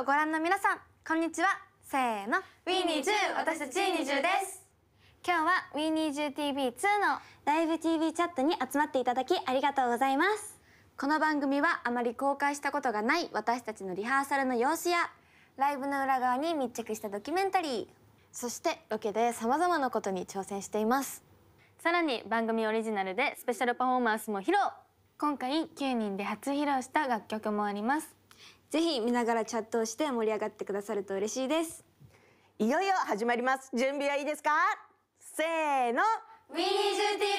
をご覧の皆さんこんにちはせーのウ We20 私たち 20, 20です今日はウィー e e d t v 2のライブ TV チャットに集まっていただきありがとうございますこの番組はあまり公開したことがない私たちのリハーサルの様子やライブの裏側に密着したドキュメンタリーそしてロケで様々なことに挑戦していますさらに番組オリジナルでスペシャルパフォーマンスも披露今回9人で初披露した楽曲もありますぜひ見ながらチャットをして盛り上がってくださると嬉しいですいよいよ始まります準備はいいですかせーの We need you